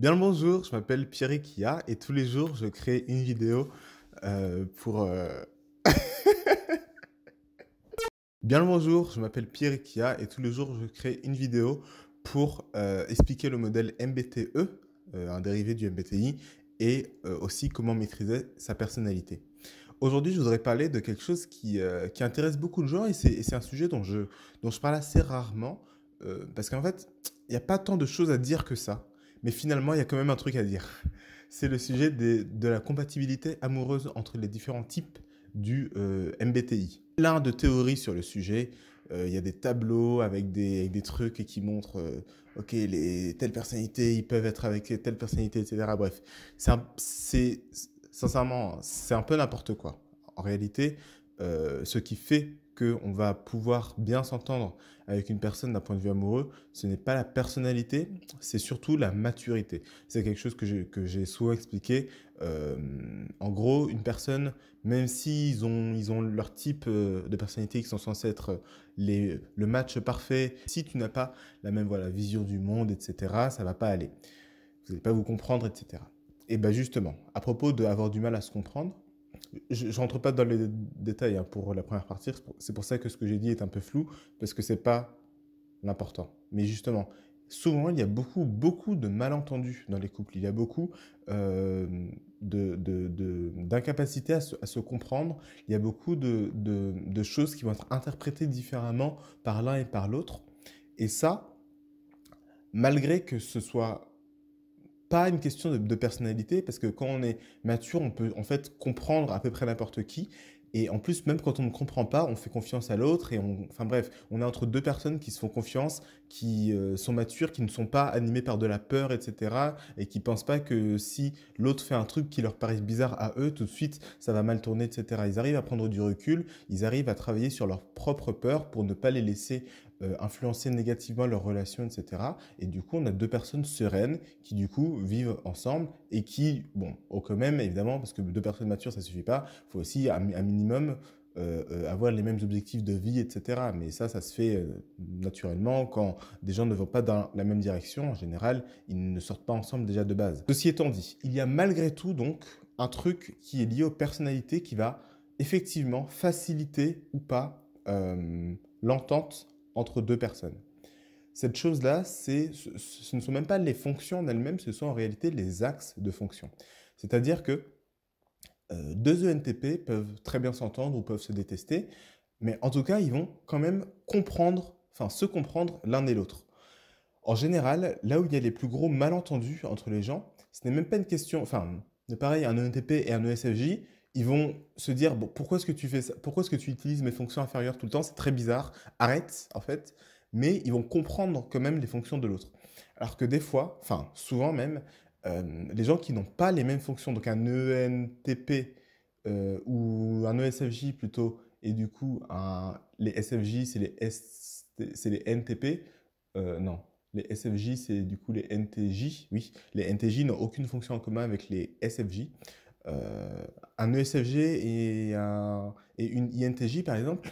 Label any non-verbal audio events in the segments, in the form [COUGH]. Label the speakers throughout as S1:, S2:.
S1: Bien le bonjour, je m'appelle Pierre Kia euh, euh, [LAUGHS] et tous les jours je crée une vidéo pour... Bien le bonjour, je m'appelle Pierre Kia et tous les jours je crée une vidéo pour expliquer le modèle MBTE, euh, un dérivé du MBTI, et aussi comment maîtriser sa personnalité. Aujourd'hui, je voudrais parler de quelque chose qui, qui intéresse beaucoup de gens et c'est un sujet dont je, dont je parle assez rarement parce qu'en fait, il n'y a pas tant de choses à dire que ça. Mais finalement, il y a quand même un truc à dire. [LAUGHS] C'est le sujet de la compatibilité amoureuse entre les différents types du euh, MBTI. Plein de théories sur le sujet. Euh, il y a des tableaux avec des, des trucs qui montrent, euh, ok, les, telles personnalités, ils peuvent être avec telle personnalité, etc. Bref, c'est sincèrement, c'est un peu n'importe quoi. En réalité, ce qui fait on va pouvoir bien s'entendre avec une personne d'un point de vue amoureux, ce n'est pas la personnalité, c'est surtout la maturité. C'est quelque chose que j'ai souvent expliqué. Euh, en gros, une personne, même s'ils ont, ils ont leur type euh, de personnalité qui sont censés être euh, le match parfait, si tu n'as pas la même voilà, vision du monde, etc., ça va pas aller. Vous n'allez pas vous comprendre, etc. Et bien justement, à propos d'avoir du mal à se comprendre, je rentre pas dans les détails hein, pour la première partie. C'est pour ça que ce que j'ai dit est un peu flou, parce que c'est pas l'important. Mais justement, souvent, il y a beaucoup, beaucoup de malentendus dans les couples. Il y a beaucoup euh, d'incapacité à, se, à, se comprendre. Il y a beaucoup de, choses qui vont être interprétées différemment par l'un et par l'autre. Et ça, malgré que ce soit pas une question de, personnalité, parce que quand on est mature, on peut en fait comprendre à peu près n'importe qui. Et en plus, même quand on ne comprend pas, on fait confiance à l'autre. Et enfin bref, on est entre deux personnes qui se font confiance, qui euh, sont matures, qui ne sont pas animées par de la peur, etc. Et qui pensent pas que si l'autre fait un truc qui leur paraît bizarre à eux, tout de suite, ça va mal tourner, etc. Ils arrivent à prendre du recul, ils arrivent à travailler sur leur propre peur pour ne pas les laisser euh, influencer négativement leurs relation, etc. Et du coup, on a deux personnes sereines qui, du coup, vivent ensemble et qui, bon, au quand même, évidemment, parce que deux personnes matures, ça suffit pas, faut aussi, un minimum, euh, euh, avoir les mêmes objectifs de vie, etc. Mais ça, ça se fait naturellement quand des gens ne vont pas dans la même direction. En général, ils ne sortent pas ensemble déjà de base. Ceci étant dit, il y a malgré tout donc un truc qui est lié aux personnalités qui va effectivement faciliter ou pas l'entente entre deux personnes. Cette chose-là, ce, ne sont même pas les fonctions en elles-mêmes, ce sont en réalité les axes de fonction. C'est-à-dire que euh, deux ENTP peuvent très bien s'entendre ou peuvent se détester, mais en tout cas, ils vont quand même comprendre, enfin se comprendre l'un et l'autre. En général, là où il y a les plus gros malentendus entre les gens, ce n'est même pas une question, enfin, de pareil, un ENTP et un ESFJ, ils vont se dire bon, pourquoi est-ce que tu fais ça Pourquoi est-ce que tu utilises mes fonctions inférieures tout le temps C'est très bizarre. Arrête, en fait. Mais ils vont comprendre quand même les fonctions de l'autre. Alors que des fois, enfin souvent même, euh, les gens qui n'ont pas les mêmes fonctions, donc un ENTP euh, ou un ESFJ plutôt, et du coup un, les SFJ c'est les, les NTP, euh, non, les SFJ c'est du coup les NTJ, oui, les NTJ n'ont aucune fonction en commun avec les SFJ. Euh, un ESFG et, et une INTJ, par exemple,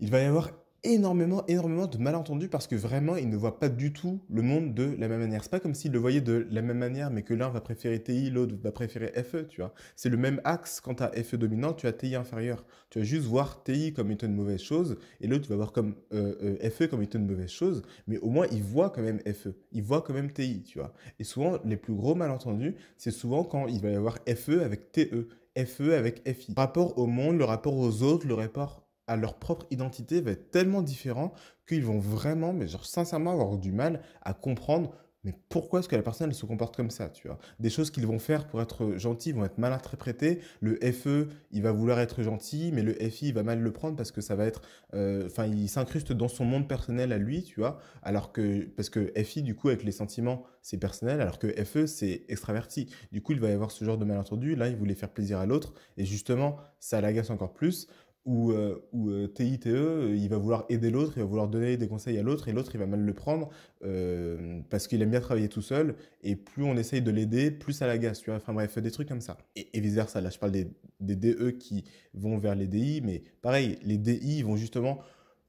S1: il va y avoir énormément, énormément de malentendus parce que vraiment, ils ne voient pas du tout le monde de la même manière. C'est pas comme s'ils le voyaient de la même manière, mais que l'un va préférer TI, l'autre va préférer FE, tu vois. C'est le même axe. Quand tu as FE dominant, tu as TI inférieur. Tu vas juste voir TI comme étant une mauvaise chose et l'autre, tu vas voir comme euh, euh, FE comme étant une mauvaise chose, mais au moins, ils voient quand même FE. Ils voient quand même TI, tu vois. Et souvent, les plus gros malentendus, c'est souvent quand il va y avoir FE avec TE. FE avec FI. rapport au monde, le rapport aux autres, le rapport à leur propre identité va être tellement différent qu'ils vont vraiment, mais genre sincèrement, avoir du mal à comprendre mais pourquoi est-ce que la personne se comporte comme ça, tu vois Des choses qu'ils vont faire pour être gentils vont être mal interprétées. Le FE, il va vouloir être gentil, mais le FI, il va mal le prendre parce que ça va être, euh, enfin, il s'incruste dans son monde personnel à lui, tu vois Alors que parce que FI, du coup, avec les sentiments, c'est personnel, alors que FE, c'est extraverti. Du coup, il va y avoir ce genre de malentendu. Là, il voulait faire plaisir à l'autre, et justement, ça l'agace encore plus ou, euh, euh TITE, euh, il va vouloir aider l'autre, il va vouloir donner des conseils à l'autre, et l'autre, il va mal le prendre euh, parce qu'il aime bien travailler tout seul, et plus on essaye de l'aider, plus ça l'agace, tu vois. Enfin bref, des trucs comme ça. Et, et vice-versa, là, je parle des, des, DE qui vont vers les DI, mais pareil, les DI vont justement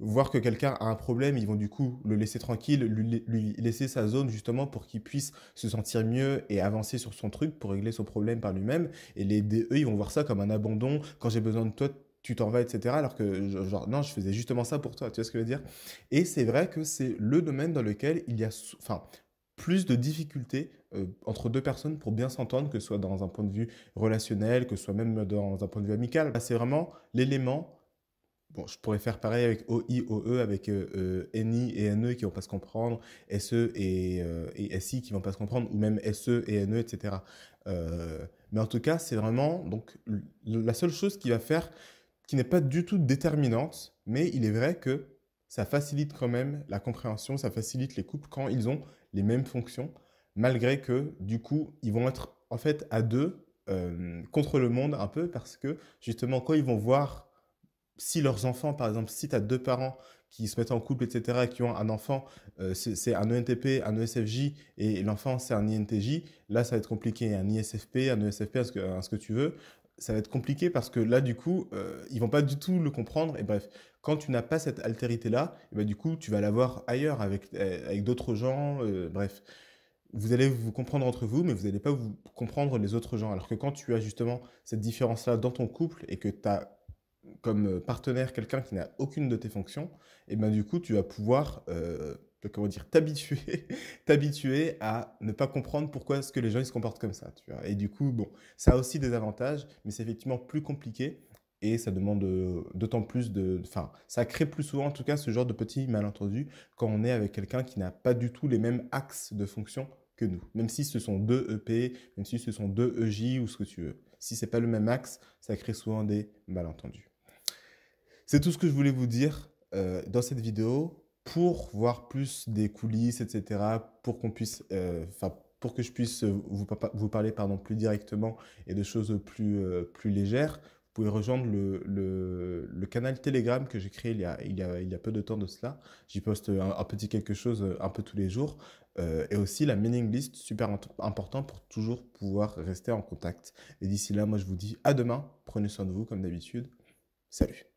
S1: voir que quelqu'un a un problème, ils vont du coup le laisser tranquille, lui, lui laisser sa zone justement pour qu'il puisse se sentir mieux et avancer sur son truc pour régler son problème par lui-même. Et les DE, ils vont voir ça comme un abandon. Quand j'ai besoin de toi, tu t'en vas, etc. Alors que, genre, non, je faisais justement ça pour toi, tu vois ce que je veux dire Et c'est vrai que c'est le domaine dans lequel il y a enfin, plus de difficultés euh, entre deux personnes pour bien s'entendre, que ce soit dans un point de vue relationnel, que ce soit même dans un point de vue amical. C'est vraiment l'élément Bon, je pourrais faire pareil avec OI, OE, avec euh, euh NI et NE qui vont pas se comprendre, SE et, euh, et, SI qui vont pas se comprendre, ou même SE et NE, etc. mais en tout cas, c'est vraiment donc la seule chose qui va faire qui n'est pas du tout déterminante, mais il est vrai que ça facilite quand même la compréhension, ça facilite les couples quand ils ont les mêmes fonctions, malgré que du coup, ils vont être en fait à deux euh, contre le monde un peu, parce que justement, quand ils vont voir si leurs enfants, par exemple, si tu as deux parents qui se mettent en couple, etc., et qui ont un enfant, euh, c'est un ENTP, un ESFJ, et l'enfant, c'est un INTJ, là, ça va être compliqué, un ISFP, un ESFP, ce que tu veux ça va être compliqué parce que là, du coup, euh, ils vont pas du tout le comprendre. Et bref, quand tu n'as pas cette altérité-là, eh ben, du coup, tu vas l'avoir ailleurs avec, euh, avec d'autres gens. Euh, bref, vous allez vous comprendre entre vous, mais vous n'allez pas vous comprendre les autres gens. Alors que quand tu as justement cette différence-là dans ton couple et que tu as comme euh, partenaire quelqu'un qui n'a aucune de tes fonctions, et eh ben du coup, tu vas pouvoir comment dire, [LAUGHS] t'habituer, à ne pas comprendre pourquoi est-ce que les gens ils se comportent comme ça, tu vois. Et du coup, bon, ça a aussi des avantages, mais c'est effectivement plus compliqué et ça demande euh, d'autant plus de, enfin, ça crée plus souvent en tout cas ce genre de petits malentendus quand on est avec quelqu'un qui n'a pas du tout les mêmes axes de fonction que nous, même si ce sont deux EP, même si ce sont deux EJ ou ce que tu veux. Si c'est pas le même axe, ça crée souvent des malentendus. C'est tout ce que je voulais vous dire euh, dans cette vidéo pour voir plus des coulisses, etc., pour qu'on puisse, euh, enfin, pour que je puisse euh, vous, vous parler pardon, plus directement et de choses plus, euh, plus légères, vous pouvez rejoindre le, canal Telegram que j'ai créé il y, a, il, peu de temps de cela. J'y poste un, petit quelque chose un peu tous les jours. et aussi la mailing list, super important pour toujours pouvoir rester en contact. Et d'ici là, moi je vous dis à demain. Prenez soin de vous comme d'habitude. Salut